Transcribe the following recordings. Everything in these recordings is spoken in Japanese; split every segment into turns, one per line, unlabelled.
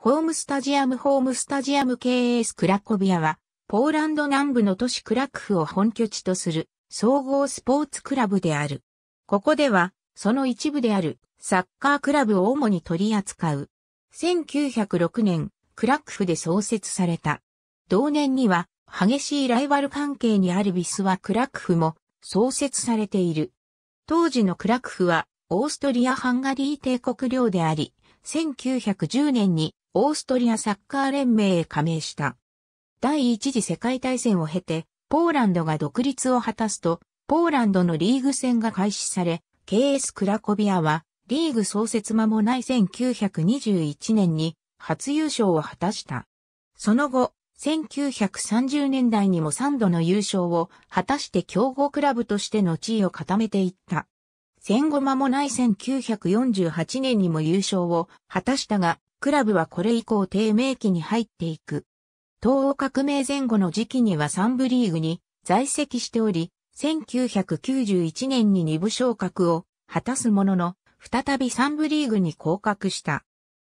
ホ
ームスタジアムホームスタジアム KS クラコビアは、ポーランド南部の都市クラクフを本拠地とする総合スポーツクラブである。ここでは、その一部であるサッカークラブを主に取り扱う。1906年、クラクフで創設された。同年には、激しいライバル関係にあるビスはクラクフも創設されている。当時のクラクフは、オーストリア・ハンガリー帝国領であり、1910年にオーストリアサッカー連盟へ加盟した。第一次世界大戦を経て、ポーランドが独立を果たすと、ポーランドのリーグ戦が開始され、KS クラコビアは、リーグ創設間もない1921年に初優勝を果たした。その後、1930年代にも3度の優勝を果たして強豪クラブとしての地位を固めていった。戦後間もない1948年にも優勝を果たしたが、クラブはこれ以降低迷期に入っていく。東欧革命前後の時期には三部リーグに在籍しており、1991年に2部昇格を果たすものの、再び三部リーグに降格した。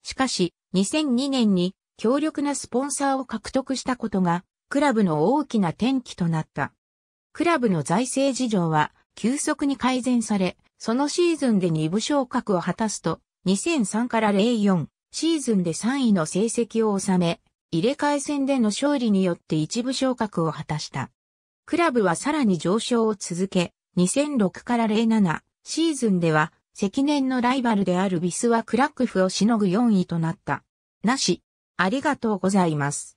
しかし、2002年に強力なスポンサーを獲得したことが、クラブの大きな転機となった。クラブの財政事情は急速に改善され、そのシーズンで2部昇格を果たすと、2003から04、シーズンで3位の成績を収め、入れ替え戦での勝利によって一部昇格を果たした。クラブはさらに上昇を続け、2006から07シーズンでは、積年のライバルであるビスはクラックフをしのぐ4位となった。なし、
ありがとうございます。